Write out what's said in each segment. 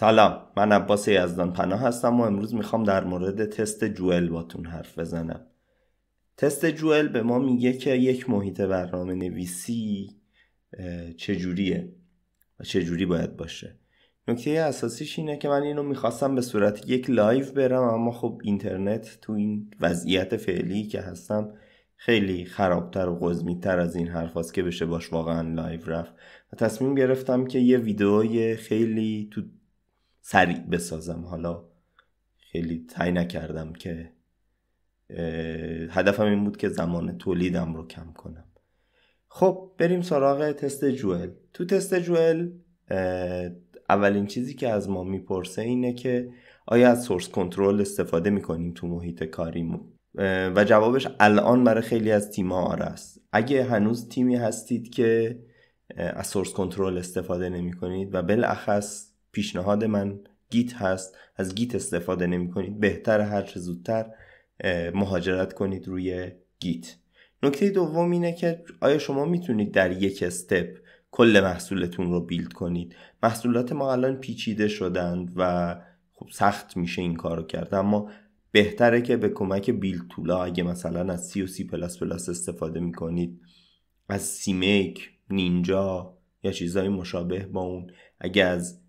سلام من عباس یزدان پناه هستم و امروز میخوام در مورد تست جوئل باتون حرف بزنم تست جوئل به ما میگه که یک محیط برنامه نویسی چجوریه و چجوری باید باشه نکته اساسیش اینه که من اینو میخواستم به صورت یک لایو برم اما خب اینترنت تو این وضعیت فعلی که هستم خیلی خرابتر و قزمیتر از این حرف که بشه باش واقعا لایو رفت و تصمیم گرفتم که یه ویدئوی خیلی تو سریع بسازم حالا خیلی تای نکردم که هدفم این بود که زمان تولیدم رو کم کنم خب بریم سراغ تست جوئل تو تست جوئل اولین چیزی که از ما میپرسه اینه که آیا از سورس کنترل استفاده میکنیم تو محیط کاریمون و جوابش الان برای خیلی از تیم‌ها آره است اگه هنوز تیمی هستید که از سورس کنترل استفاده نمی کنید و بالاخص پیشنهاد من گیت هست از گیت استفاده نمی کنید بهتر هر چه زودتر مهاجرت کنید روی گیت نکته دوم اینه که آیا شما میتونید در یک استپ کل محصولتون رو بیلد کنید محصولات ما الان پیچیده شدند و خب سخت میشه این کارو کرد اما بهتره که به کمک بیلد تولا اگه مثلا از سی و سی پلاس پلاس استفاده میکنید از سیمیک نینجا یا چیزهای مشابه با اون اگه از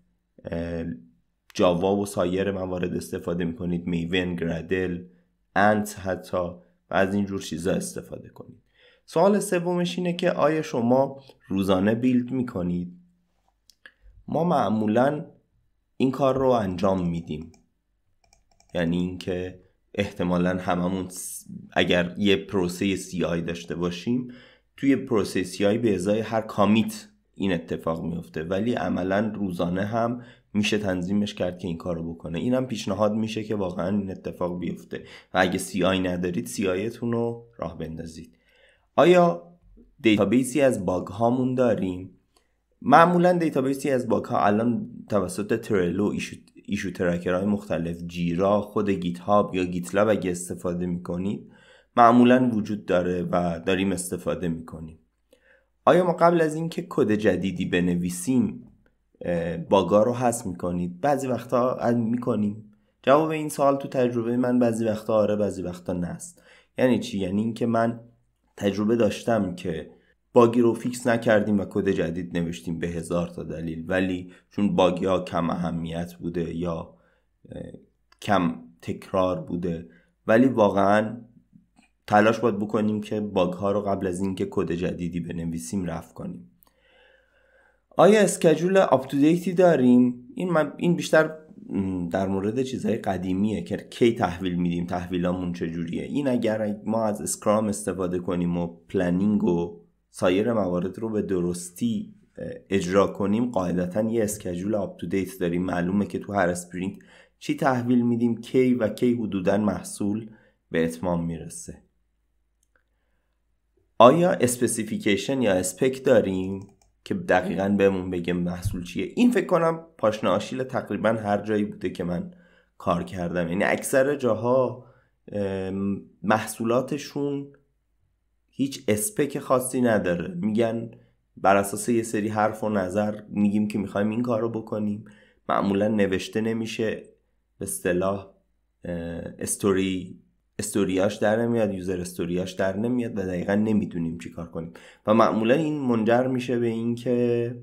جاوا و سایر موارد استفاده میکنید میون گردل، انت حتی و از این جور چیزا استفاده کنید سوال سومش اینه که آیا شما روزانه بیلد میکنید ما معمولا این کار رو انجام میدیم یعنی اینکه احتمالا هممون اگر یه پروسه CI داشته باشیم توی پروسه آی به ازای هر کامیت این اتفاق میفته ولی عملا روزانه هم میشه تنظیمش کرد که این رو بکنه اینم پیشنهاد میشه که واقعا این اتفاق بیفته و اگه سی آی ندارید سی رو راه بندازید آیا دیتابیسی از باگ هامون داریم معمولا دیتابیسی از باگ ها الان توسط ترلو ایشو, ایشو های مختلف جیرا خود گیت هاب یا گیت لاب اگه استفاده میکنید معمولا وجود داره و داریم استفاده میکنیم آیا ما قبل از اینکه کد جدیدی بنویسیم باگا رو حس میکنید بعضی وقتا میکنیم جواب این سال تو تجربه من بعضی وقتا آره بعضی وقتا نه یعنی چی یعنی اینکه من تجربه داشتم که باگی رو فیکس نکردیم و کد جدید نوشتیم به هزار تا دلیل ولی چون باگی ها کم اهمیت بوده یا کم تکرار بوده ولی واقعا تلاش باید بکنیم که باگ ها رو قبل از اینکه کد جدیدی بنویسیم رفع کنیم آیا اسکجول آپ داریم این من این بیشتر در مورد چیزهای قدیمیه که کی تحویل میدیم تحویلامون چجوریه این اگر ما از اسکرام استفاده کنیم و پلنینگ و سایر موارد رو به درستی اجرا کنیم قاعدتا یه اسکجول آپ داریم معلومه که تو هر اسپرینت چی تحویل میدیم کی و کی حدودا محصول به اتمام میرسه آیا اسپسیفیکیشن یا اسپک داریم که دقیقا بهمون بگه محصول چیه این فکر کنم پاشنه تقریبا هر جایی بوده که من کار کردم یعنی اکثر جاها محصولاتشون هیچ اسپک خاصی نداره میگن بر اساس یه سری حرف و نظر میگیم که میخوایم این کار رو بکنیم معمولا نوشته نمیشه به اصطلاح استوری استوریاش در نمیاد یوزر استوریاش در نمیاد و دقیقا نمیدونیم چی کار کنیم و معمولا این منجر میشه به اینکه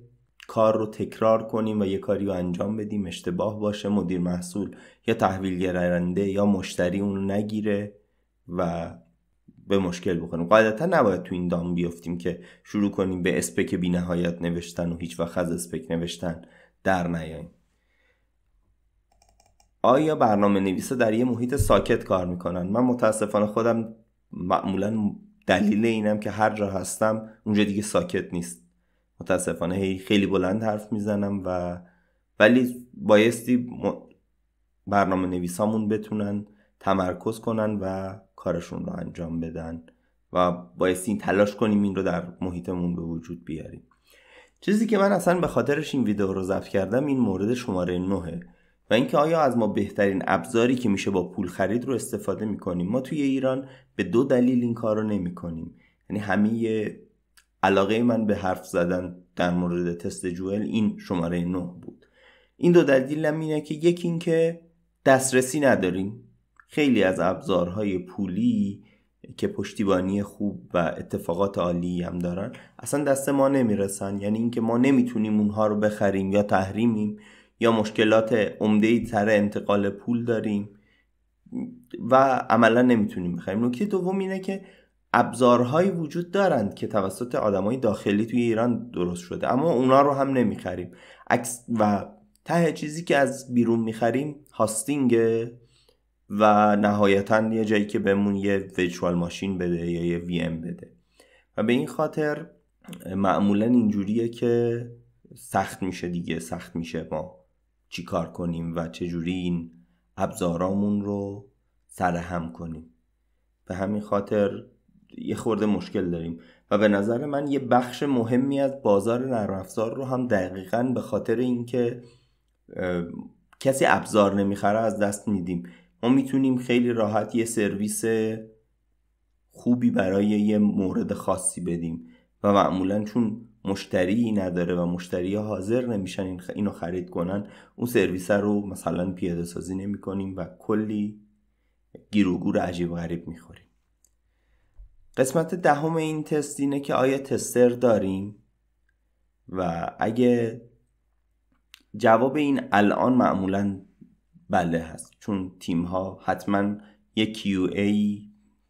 کار رو تکرار کنیم و یه کاری رو انجام بدیم اشتباه باشه مدیر محصول یا تحویل گرنده یا مشتری اون نگیره و به مشکل بخوریم قاعدتا نباید تو این دام بیفتیم که شروع کنیم به اسپک بی نهایت نوشتن و هیچ وقت از اسپک نوشتن در نیاییم آیا برنامه نویسا در یه محیط ساکت کار میکنن من متاسفانه خودم معمولا دلیل اینم که هر جا هستم اونجا دیگه ساکت نیست متاسفانه هی خیلی بلند حرف میزنم و ولی بایستی برنامه نویسامون بتونن تمرکز کنن و کارشون رو انجام بدن و بایستی این تلاش کنیم این رو در محیطمون به وجود بیاریم چیزی که من اصلا به خاطرش این ویدیو رو ضبط کردم این مورد شماره نهه. و اینکه آیا از ما بهترین ابزاری که میشه با پول خرید رو استفاده میکنیم ما توی ایران به دو دلیل این کار رو نمیکنیم یعنی همه علاقه من به حرف زدن در مورد تست جوئل این شماره نه بود این دو دلیل هم اینه که یکی اینکه دسترسی نداریم خیلی از ابزارهای پولی که پشتیبانی خوب و اتفاقات عالی هم دارن اصلا دست ما نمیرسن یعنی اینکه ما نمیتونیم اونها رو بخریم یا تحریمیم یا مشکلات عمده تر انتقال پول داریم و عملا نمیتونیم بخریم نکته دوم اینه که ابزارهایی وجود دارند که توسط آدمای داخلی توی ایران درست شده اما اونا رو هم نمیخریم عکس و ته چیزی که از بیرون میخریم هاستینگ و نهایتا یه جایی که بهمون یه ویچوال ماشین بده یا یه وی بده و به این خاطر معمولا اینجوریه که سخت میشه دیگه سخت میشه ما چی کار کنیم و چجوری این ابزارامون رو سرهم کنیم به همین خاطر یه خورده مشکل داریم و به نظر من یه بخش مهمی از بازار نرم افزار رو هم دقیقا به خاطر اینکه کسی ابزار نمیخره از دست میدیم ما میتونیم خیلی راحت یه سرویس خوبی برای یه مورد خاصی بدیم و معمولا چون مشتری نداره و مشتری ها حاضر نمیشن اینو خرید کنن اون سرویس رو مثلا پیاده سازی نمی کنیم و کلی گیروگور عجیب غریب میخوریم قسمت دهم این تست اینه که آیا تستر داریم و اگه جواب این الان معمولا بله هست چون تیم ها حتما یک QA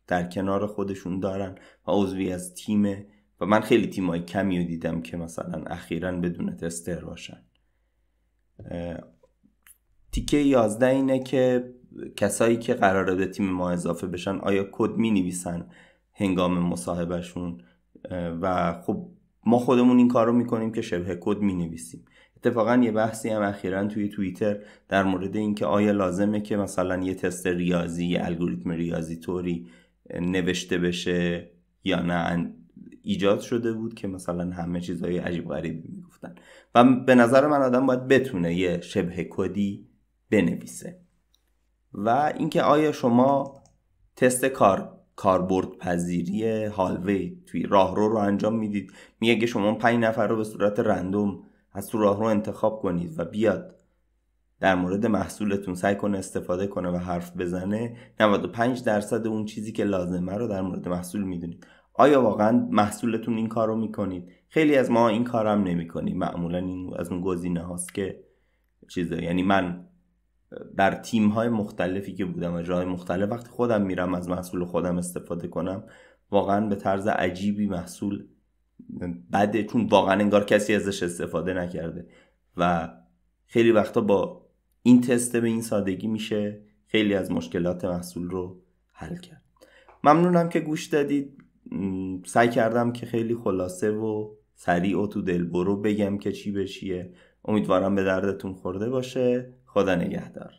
در کنار خودشون دارن و عضوی از تیم و من خیلی تیمای کمی رو دیدم که مثلا اخیرا بدون تستر باشن تیکه 11 اینه که کسایی که قراره به تیم ما اضافه بشن آیا کد می نویسن هنگام مصاحبهشون و خب ما خودمون این کار رو میکنیم که شبه کد می نویسیم اتفاقا یه بحثی هم اخیرا توی توییتر در مورد اینکه آیا لازمه که مثلا یه تست ریاضی یه الگوریتم ریاضی طوری نوشته بشه یا نه ایجاد شده بود که مثلا همه چیزهای عجیب غریب میگفتن و به نظر من آدم باید بتونه یه شبه کدی بنویسه و اینکه آیا شما تست کار کاربرد پذیری هالوی توی راهرو رو انجام میدید میگه که شما پنج نفر رو به صورت رندوم از تو راهرو انتخاب کنید و بیاد در مورد محصولتون سعی کنه استفاده کنه و حرف بزنه 95 درصد اون چیزی که لازمه رو در مورد محصول میدونید آیا واقعا محصولتون این کار رو میکنید خیلی از ما این کارم نمیکنیم معمولا این از اون گزینه هاست که چیزه یعنی من در تیم های مختلفی که بودم و جای مختلف وقتی خودم میرم از محصول خودم استفاده کنم واقعا به طرز عجیبی محصول بده چون واقعا انگار کسی ازش استفاده نکرده و خیلی وقتا با این تست به این سادگی میشه خیلی از مشکلات محصول رو حل کرد ممنونم که گوش دادید سعی کردم که خیلی خلاصه و سریع و تو دل برو بگم که چی بشیه امیدوارم به دردتون خورده باشه خدا نگهدار